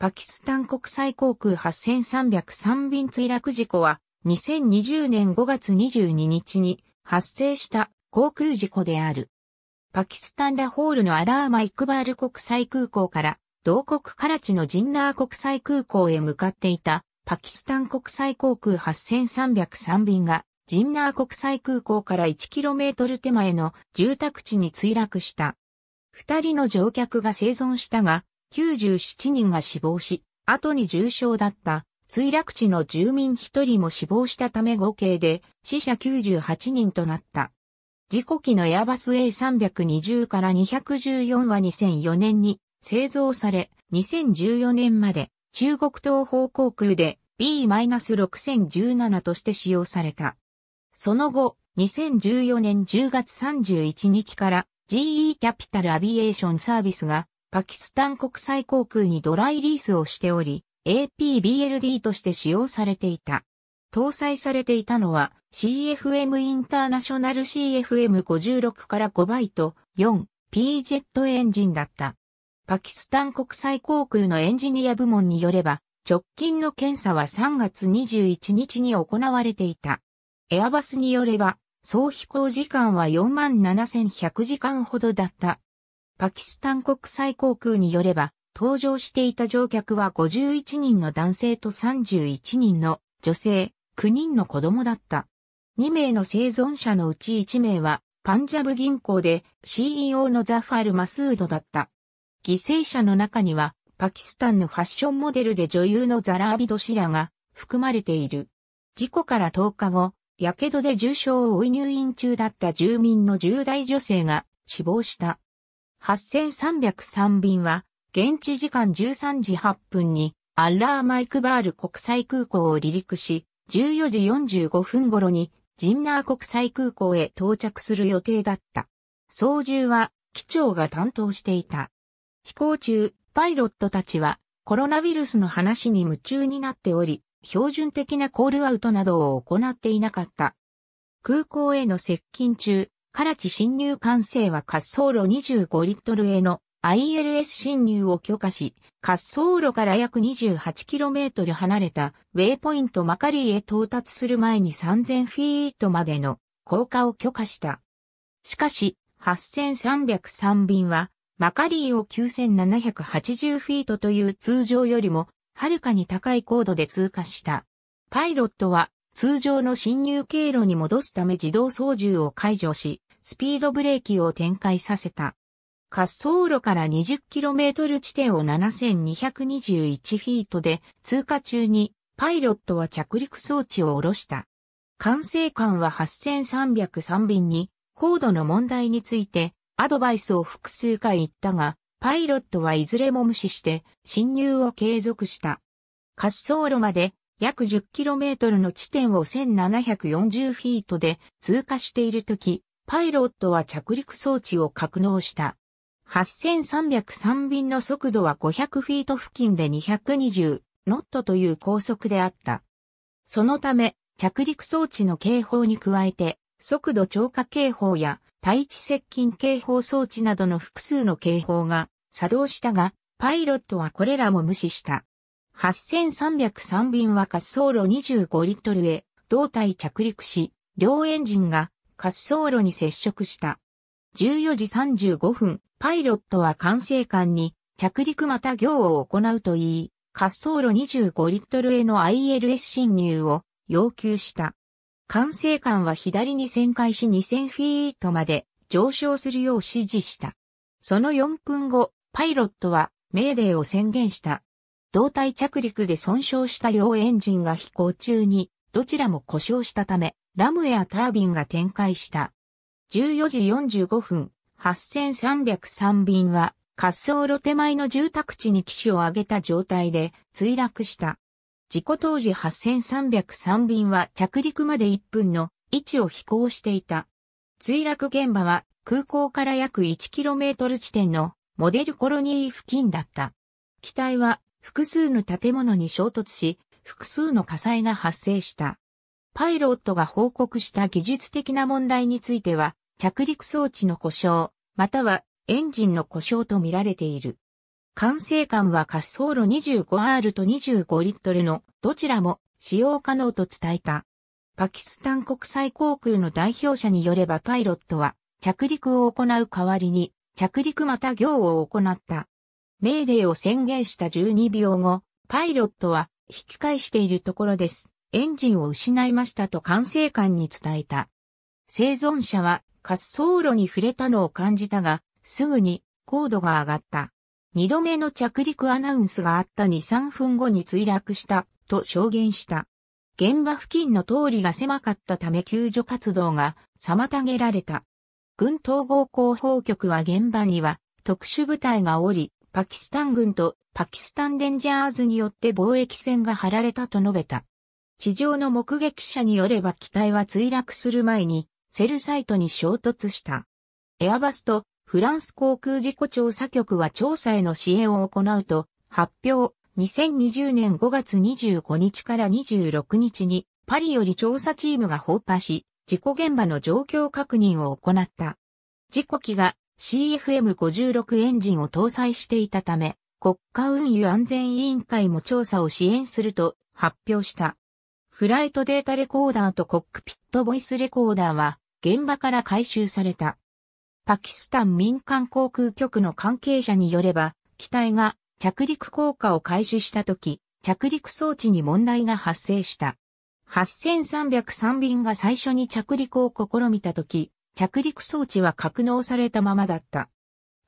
パキスタン国際航空8303便墜落事故は、2020年5月22日に発生した航空事故である。パキスタンラホールのアラーマ・イクバール国際空港から、同国カラチのジンナー国際空港へ向かっていた、パキスタン国際航空8303便が、ジンナー国際空港から 1km 手前の住宅地に墜落した。二人の乗客が生存したが、97人が死亡し、後に重傷だった墜落地の住民1人も死亡したため合計で死者98人となった。事故機のエアバス A320 から214は2004年に製造され、2014年まで中国東方航空で B-6017 として使用された。その後、2014年10月31日から GE キャピタルアビエーションサービスがパキスタン国際航空にドライリースをしており、APBLD として使用されていた。搭載されていたのは CFM インターナショナル CFM56 から5バイト 4P ジェットエンジンだった。パキスタン国際航空のエンジニア部門によれば、直近の検査は3月21日に行われていた。エアバスによれば、総飛行時間は47,100時間ほどだったパキスタン国際航空によれば、搭乗していた乗客は51人の男性と31人の女性、9人の子供だった。2名の生存者のうち1名は、パンジャブ銀行で CEO のザファル・マスードだった。犠牲者の中には、パキスタンのファッションモデルで女優のザラービドシラが含まれている。事故から10日後、火傷で重傷を追い入院中だった住民の10代女性が死亡した。8303便は、現地時間13時8分に、アッラーマイクバール国際空港を離陸し、14時45分頃に、ジンナー国際空港へ到着する予定だった。操縦は、機長が担当していた。飛行中、パイロットたちは、コロナウイルスの話に夢中になっており、標準的なコールアウトなどを行っていなかった。空港への接近中、原地侵入管制は滑走路25リットルへの ILS 侵入を許可し、滑走路から約 28km 離れたウェイポイントマカリーへ到達する前に3000フィートまでの降下を許可した。しかし、8303便は、マカリーを9780フィートという通常よりも、はるかに高い高度で通過した。パイロットは、通常の侵入経路に戻すため自動操縦を解除し、スピードブレーキを展開させた。滑走路から 20km 地点を7221フィートで通過中にパイロットは着陸装置を下ろした。管制官は8303便に高度の問題についてアドバイスを複数回言ったが、パイロットはいずれも無視して侵入を継続した。滑走路まで約 10km の地点を1740フィートで通過しているとき、パイロットは着陸装置を格納した。8303便の速度は500フィート付近で220ノットという高速であった。そのため、着陸装置の警報に加えて、速度超過警報や対地接近警報装置などの複数の警報が作動したが、パイロットはこれらも無視した。8303便は滑走路25リットルへ胴体着陸し、両エンジンが滑走路に接触した。14時35分、パイロットは管制官に着陸また行を行うと言い、滑走路25リットルへの ILS 侵入を要求した。管制官は左に旋回し2000フィートまで上昇するよう指示した。その4分後、パイロットは命令を宣言した。胴体着陸で損傷した両エンジンが飛行中にどちらも故障したため、ラムエアタービンが展開した。14時45分、8303便は、滑走路手前の住宅地に機種を上げた状態で墜落した。事故当時8303便は着陸まで1分の位置を飛行していた。墜落現場は空港から約 1km 地点のモデルコロニー付近だった。機体は複数の建物に衝突し、複数の火災が発生した。パイロットが報告した技術的な問題については、着陸装置の故障、またはエンジンの故障とみられている。管制官は滑走路 25R と25リットルのどちらも使用可能と伝えた。パキスタン国際航空の代表者によればパイロットは着陸を行う代わりに着陸また行を行った。命令を宣言した12秒後、パイロットは引き返しているところです。エンジンを失いましたと管制官に伝えた。生存者は滑走路に触れたのを感じたが、すぐに高度が上がった。二度目の着陸アナウンスがあった2、3分後に墜落したと証言した。現場付近の通りが狭かったため救助活動が妨げられた。軍統合広報局は現場には特殊部隊がおり、パキスタン軍とパキスタンレンジャーズによって貿易船が張られたと述べた。地上の目撃者によれば機体は墜落する前にセルサイトに衝突した。エアバスとフランス航空事故調査局は調査への支援を行うと発表。2020年5月25日から26日にパリより調査チームが放破し、事故現場の状況確認を行った。事故機が CFM56 エンジンを搭載していたため、国家運輸安全委員会も調査を支援すると発表した。フライトデータレコーダーとコックピットボイスレコーダーは現場から回収された。パキスタン民間航空局の関係者によれば、機体が着陸効果を開始したとき、着陸装置に問題が発生した。8303便が最初に着陸を試みたとき、着陸装置は格納されたままだった。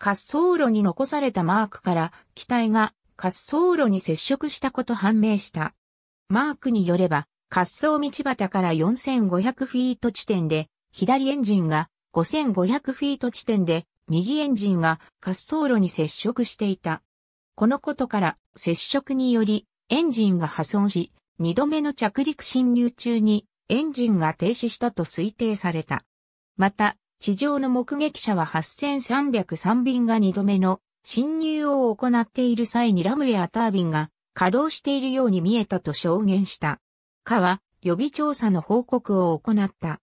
滑走路に残されたマークから機体が滑走路に接触したこと判明した。マークによれば、滑走道端から4500フィート地点で、左エンジンが5500フィート地点で、右エンジンが滑走路に接触していた。このことから接触によりエンジンが破損し、2度目の着陸侵入中にエンジンが停止したと推定された。また、地上の目撃者は8303便が2度目の侵入を行っている際にラムやタービンが稼働しているように見えたと証言した。かは、予備調査の報告を行った。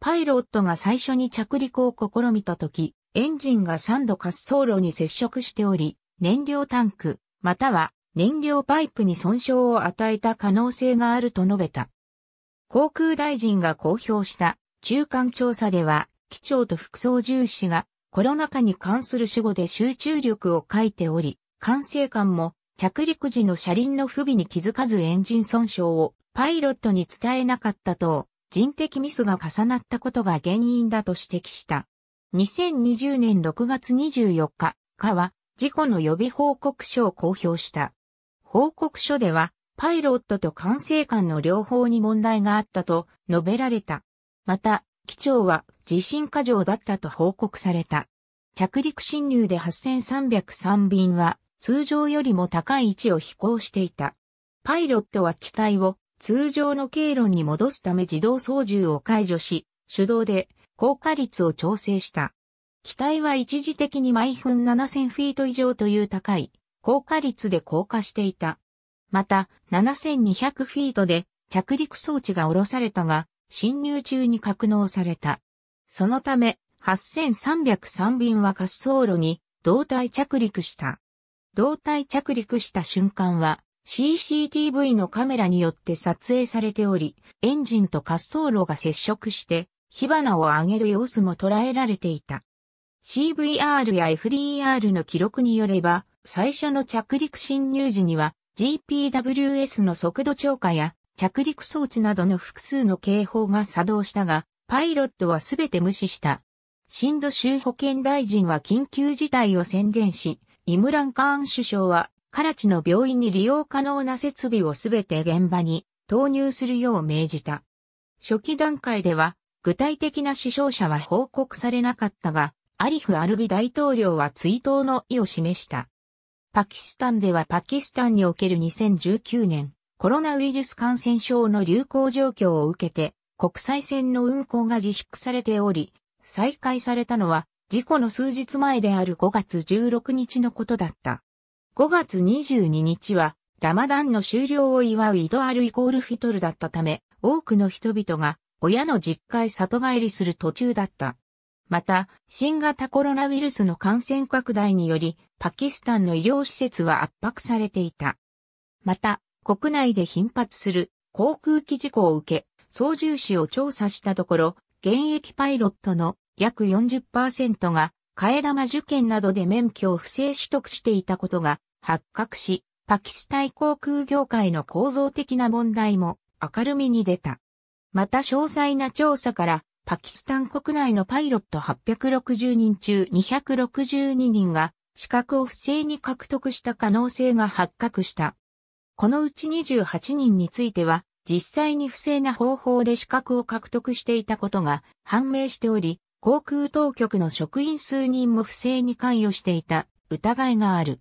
パイロットが最初に着陸を試みた時、エンジンが3度滑走路に接触しており、燃料タンク、または燃料パイプに損傷を与えた可能性があると述べた。航空大臣が公表した中間調査では、機長と副操縦士がコロナ禍に関する死後で集中力を欠いており、管制官も着陸時の車輪の不備に気づかずエンジン損傷をパイロットに伝えなかったと、人的ミスが重なったことが原因だと指摘した。2020年6月24日、課は事故の予備報告書を公表した。報告書では、パイロットと管制官の両方に問題があったと述べられた。また、機長は地震過剰だったと報告された。着陸侵入で8303便は通常よりも高い位置を飛行していた。パイロットは機体を通常の経路に戻すため自動操縦を解除し、手動で降下率を調整した。機体は一時的に毎分7000フィート以上という高い降下率で降下していた。また、7200フィートで着陸装置が下ろされたが、侵入中に格納された。そのため、8303便は滑走路に胴体着陸した。胴体着陸した瞬間は CCTV のカメラによって撮影されており、エンジンと滑走路が接触して火花を上げる様子も捉えられていた。CVR や FDR の記録によれば、最初の着陸侵入時には GPWS の速度超過や着陸装置などの複数の警報が作動したが、パイロットはすべて無視した。新ド州保健大臣は緊急事態を宣言し、イムランカーン首相は、カラチの病院に利用可能な設備をすべて現場に投入するよう命じた。初期段階では、具体的な死傷者は報告されなかったが、アリフ・アルビ大統領は追悼の意を示した。パキスタンではパキスタンにおける2019年、コロナウイルス感染症の流行状況を受けて、国際線の運航が自粛されており、再開されたのは、事故の数日前である5月16日のことだった。5月22日は、ラマダンの終了を祝うイドアルイコールフィトルだったため、多くの人々が親の実家へ里帰りする途中だった。また、新型コロナウイルスの感染拡大により、パキスタンの医療施設は圧迫されていた。また、国内で頻発する航空機事故を受け、操縦士を調査したところ、現役パイロットの約40%が替え玉受験などで免許を不正取得していたことが発覚し、パキスタン航空業界の構造的な問題も明るみに出た。また詳細な調査から、パキスタン国内のパイロット860人中262人が資格を不正に獲得した可能性が発覚した。このうち28人については、実際に不正な方法で資格を獲得していたことが判明しており、航空当局の職員数人も不正に関与していた疑いがある。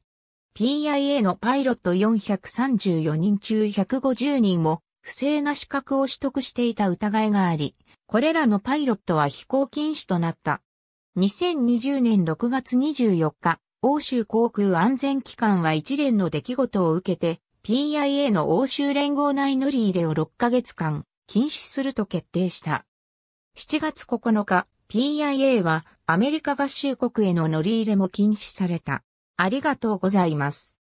PIA のパイロット434人中150人も不正な資格を取得していた疑いがあり、これらのパイロットは飛行禁止となった。2020年6月24日、欧州航空安全機関は一連の出来事を受けて、PIA の欧州連合内乗り入れを6ヶ月間禁止すると決定した。7月9日、PIA はアメリカ合衆国への乗り入れも禁止された。ありがとうございます。